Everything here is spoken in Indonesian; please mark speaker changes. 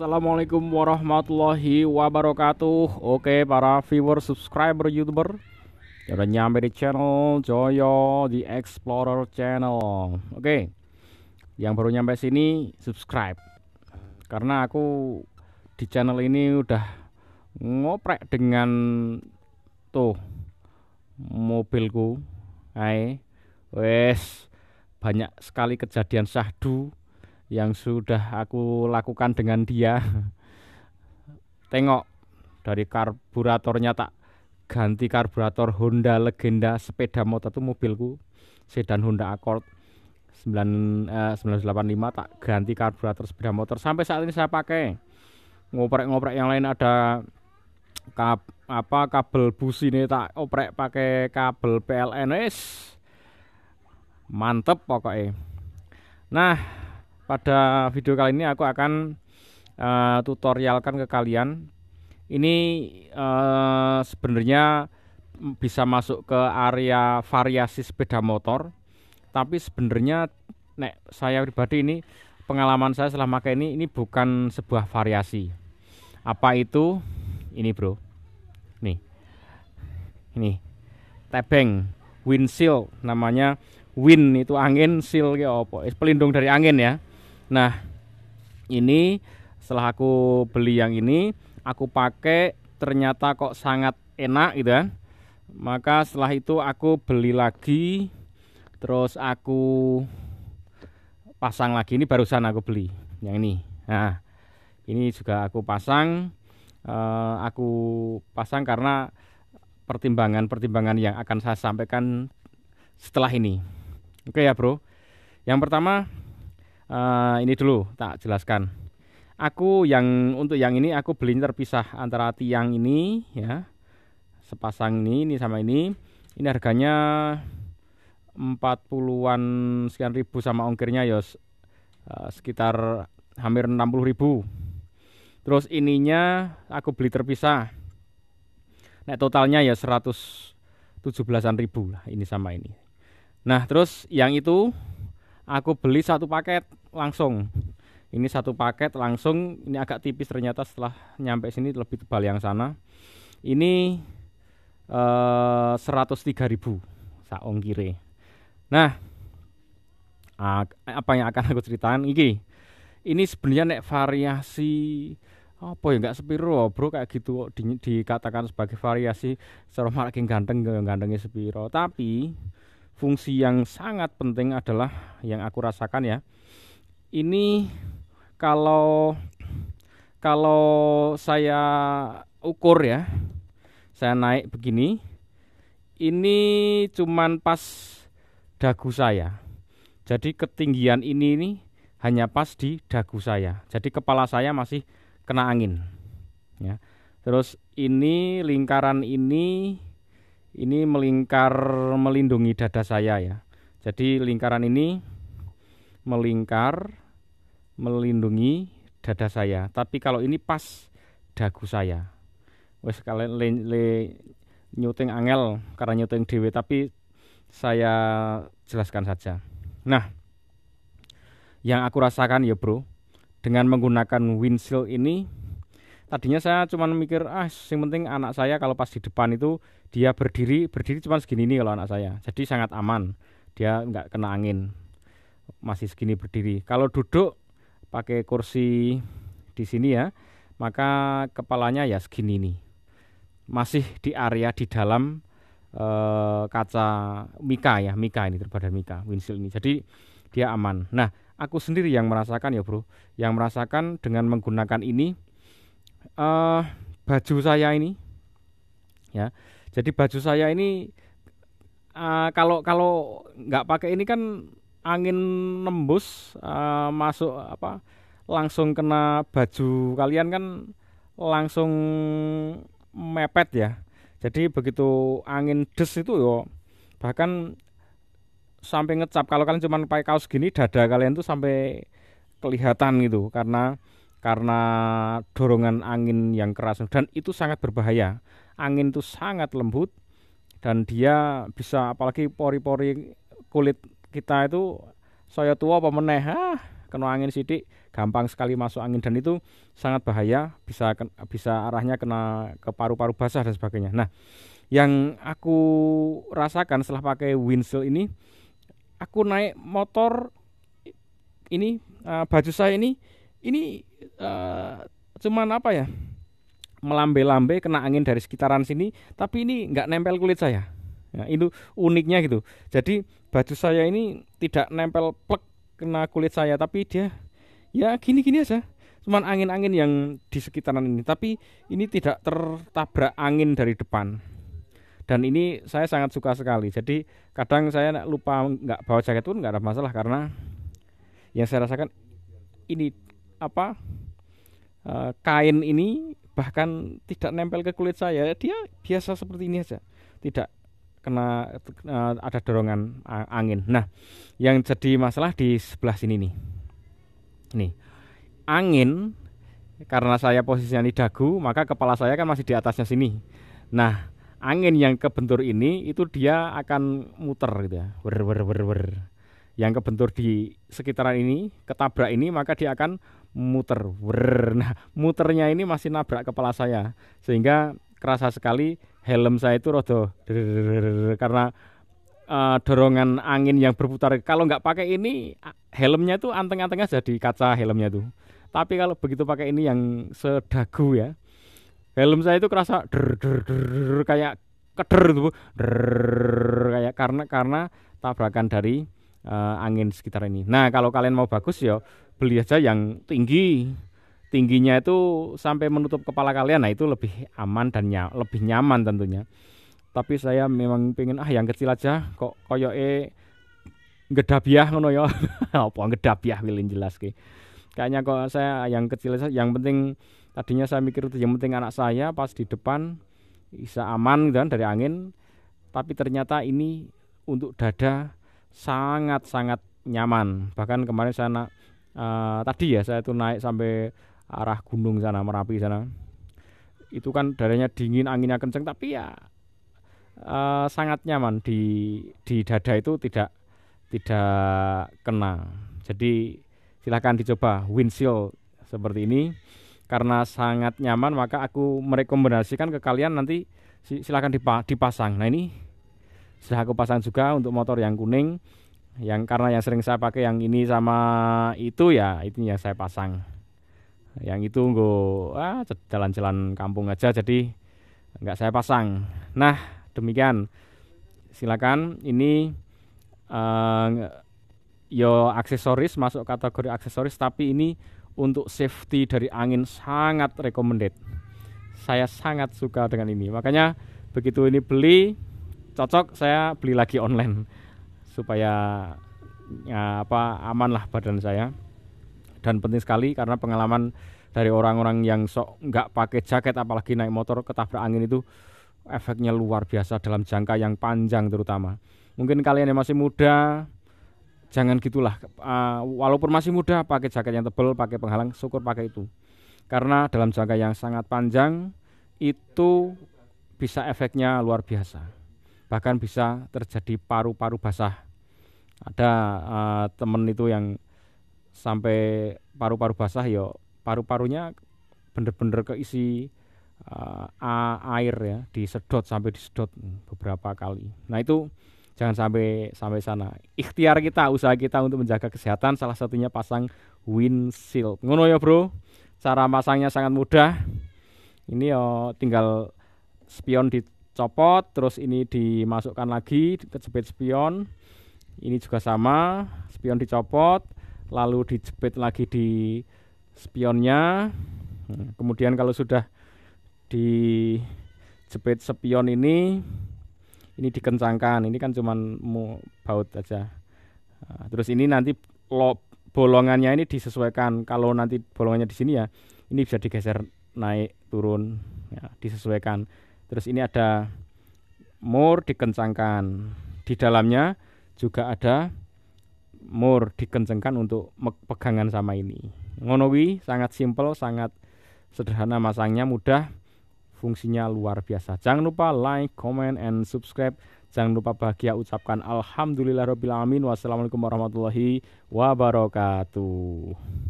Speaker 1: Assalamualaikum warahmatullahi wabarakatuh Oke para viewer subscriber youtuber Jangan nyampe di channel Joyo di Explorer channel Oke Yang baru nyampe sini subscribe Karena aku di channel ini udah ngoprek dengan Tuh Mobilku Hai Wes Banyak sekali kejadian sahdu yang sudah aku lakukan dengan dia tengok dari karburatornya tak ganti karburator Honda legenda sepeda motor itu mobilku sedan Honda Accord 9, eh, 985 tak ganti karburator sepeda motor sampai saat ini saya pakai ngoprek-ngoprek yang lain ada kap, apa kabel busi ini tak oprek pakai kabel plns mantep pokoknya nah pada video kali ini aku akan uh, tutorialkan ke kalian ini uh, sebenarnya bisa masuk ke area variasi sepeda motor tapi sebenarnya nek saya pribadi ini pengalaman saya selama pakai ini ini bukan sebuah variasi apa itu ini bro nih ini tebeng windshield namanya wind itu angin seal ya opo pelindung dari angin ya Nah, ini setelah aku beli yang ini, aku pakai ternyata kok sangat enak gitu kan. Maka setelah itu aku beli lagi terus aku pasang lagi ini barusan aku beli yang ini. Nah, ini juga aku pasang Uh, aku pasang karena pertimbangan-pertimbangan yang akan saya sampaikan setelah ini. Oke ya, Bro. Yang pertama uh, ini dulu tak jelaskan. Aku yang untuk yang ini aku beli terpisah antara tiang ini ya. Sepasang ini ini sama ini. Ini harganya 40-an sekian ribu sama ongkirnya ya sekitar hampir 60 ribu Terus ininya aku beli terpisah. nah totalnya ya 117-an ribu lah ini sama ini. Nah, terus yang itu aku beli satu paket langsung ini satu paket langsung ini agak tipis ternyata setelah nyampe sini lebih tebal yang sana ini eh, 103.000 Saung kiri nah apa yang akan aku ceritakan ini? ini sebenarnya nek variasi apa ya nggak sepiro oh, bro kayak gitu di, dikatakan sebagai variasi secara malah ganteng gantengnya sepiro tapi fungsi yang sangat penting adalah yang aku rasakan ya. Ini kalau kalau saya ukur ya, saya naik begini, ini cuman pas dagu saya. Jadi ketinggian ini ini hanya pas di dagu saya. Jadi kepala saya masih kena angin. Ya. Terus ini lingkaran ini ini melingkar melindungi dada saya ya. Jadi lingkaran ini melingkar melindungi dada saya. Tapi kalau ini pas dagu saya. Wes kalian le, le nyuting angel karena nyuting dewe tapi saya jelaskan saja. Nah, yang aku rasakan ya bro, dengan menggunakan windshield ini tadinya saya cuma mikir ah yang penting anak saya kalau pas di depan itu dia berdiri berdiri cuma segini nih kalau anak saya jadi sangat aman dia nggak kena angin masih segini berdiri kalau duduk pakai kursi di sini ya maka kepalanya ya segini nih masih di area di dalam e, kaca mika ya mika ini terbuat mika windshield ini jadi dia aman nah aku sendiri yang merasakan ya bro yang merasakan dengan menggunakan ini uh, baju saya ini ya jadi baju saya ini uh, kalau kalau nggak pakai ini kan angin nembus uh, masuk apa langsung kena baju kalian kan langsung mepet ya jadi begitu angin des itu yo bahkan sampai ngecap kalau kalian cuma pakai kaos gini dada kalian tuh sampai kelihatan gitu karena karena dorongan angin yang keras dan itu sangat berbahaya. Angin itu sangat lembut dan dia bisa apalagi pori-pori kulit kita itu saya tua apa meneh kena angin sidik gampang sekali masuk angin dan itu sangat bahaya bisa bisa arahnya kena ke paru-paru basah dan sebagainya. Nah, yang aku rasakan setelah pakai windshield ini aku naik motor ini eh, baju saya ini ini uh, cuman apa ya melambe-lambe kena angin dari sekitaran sini tapi ini nggak nempel kulit saya nah, itu uniknya gitu jadi baju saya ini tidak nempel plek kena kulit saya tapi dia ya gini-gini aja cuman angin-angin yang di sekitaran ini tapi ini tidak tertabrak angin dari depan dan ini saya sangat suka sekali jadi kadang saya lupa nggak bawa jaket pun nggak ada masalah karena yang saya rasakan ini apa uh, kain ini bahkan tidak nempel ke kulit saya dia biasa seperti ini aja tidak kena uh, ada dorongan angin nah yang jadi masalah di sebelah sini nih nih angin karena saya posisinya di dagu maka kepala saya kan masih di atasnya sini nah angin yang kebentur ini itu dia akan muter gitu ya ber ber ber ber yang kebentur di sekitaran ini, ketabrak ini maka dia akan muter. Wrrr. Nah, muternya ini masih nabrak kepala saya sehingga kerasa sekali helm saya itu rodo karena uh, dorongan angin yang berputar. Kalau nggak pakai ini helmnya itu anteng antengnya jadi kaca helmnya itu. Tapi kalau begitu pakai ini yang sedagu ya. Helm saya itu kerasa der, kayak keder tuh, kayak karena karena tabrakan dari uh, angin sekitar ini. Nah, kalau kalian mau bagus ya beli aja yang tinggi. Tingginya itu sampai menutup kepala kalian. Nah, itu lebih aman dan ny lebih nyaman tentunya. Tapi saya memang pengen ah yang kecil aja kok koyoke gedabiah ngono ya. Apa gedabiah wilin jelas ki. Kayaknya kok saya yang kecil aja yang penting tadinya saya mikir itu yang penting anak saya pas di depan bisa aman dan gitu dari angin tapi ternyata ini untuk dada sangat-sangat nyaman. Bahkan kemarin sana uh, eh, tadi ya saya tuh naik sampai arah gunung sana Merapi sana. Itu kan darahnya dingin, anginnya kenceng tapi ya uh, sangat nyaman di di dada itu tidak tidak kena. Jadi silahkan dicoba windshield seperti ini karena sangat nyaman maka aku merekomendasikan ke kalian nanti silahkan dipasang. Nah ini sudah aku pasang juga untuk motor yang kuning yang karena yang sering saya pakai yang ini sama itu ya itu yang saya pasang yang itu nggo ah, jalan-jalan kampung aja jadi nggak saya pasang nah demikian silakan ini uh, yo aksesoris masuk kategori aksesoris tapi ini untuk safety dari angin sangat recommended saya sangat suka dengan ini makanya begitu ini beli cocok saya beli lagi online supaya ya, apa aman lah badan saya dan penting sekali karena pengalaman dari orang-orang yang sok nggak pakai jaket apalagi naik motor ketabrak angin itu efeknya luar biasa dalam jangka yang panjang terutama mungkin kalian yang masih muda jangan gitulah uh, walaupun masih muda pakai jaket yang tebal pakai penghalang syukur pakai itu karena dalam jangka yang sangat panjang itu bisa efeknya luar biasa bahkan bisa terjadi paru-paru basah ada uh, temen itu yang sampai paru-paru basah yo ya paru-parunya bener-bener keisi uh, air ya disedot sampai disedot beberapa kali nah itu jangan sampai sampai sana ikhtiar kita usaha kita untuk menjaga kesehatan salah satunya pasang windshield ngono ya bro cara pasangnya sangat mudah ini yo oh, tinggal spion di copot terus ini dimasukkan lagi kejepit spion ini juga sama spion dicopot lalu dijepit lagi di spionnya hmm, kemudian kalau sudah di dijepit spion ini ini dikencangkan ini kan cuman mau baut aja nah, terus ini nanti lo bolongannya ini disesuaikan kalau nanti bolongannya di sini ya ini bisa digeser naik turun ya, disesuaikan Terus ini ada mur dikencangkan. Di dalamnya juga ada mur dikencangkan untuk pegangan sama ini. Ngonowi sangat simpel, sangat sederhana masangnya mudah fungsinya luar biasa. Jangan lupa like, comment, and subscribe. Jangan lupa bahagia ucapkan alhamdulillahirobbilalamin. Wassalamualaikum warahmatullahi wabarakatuh.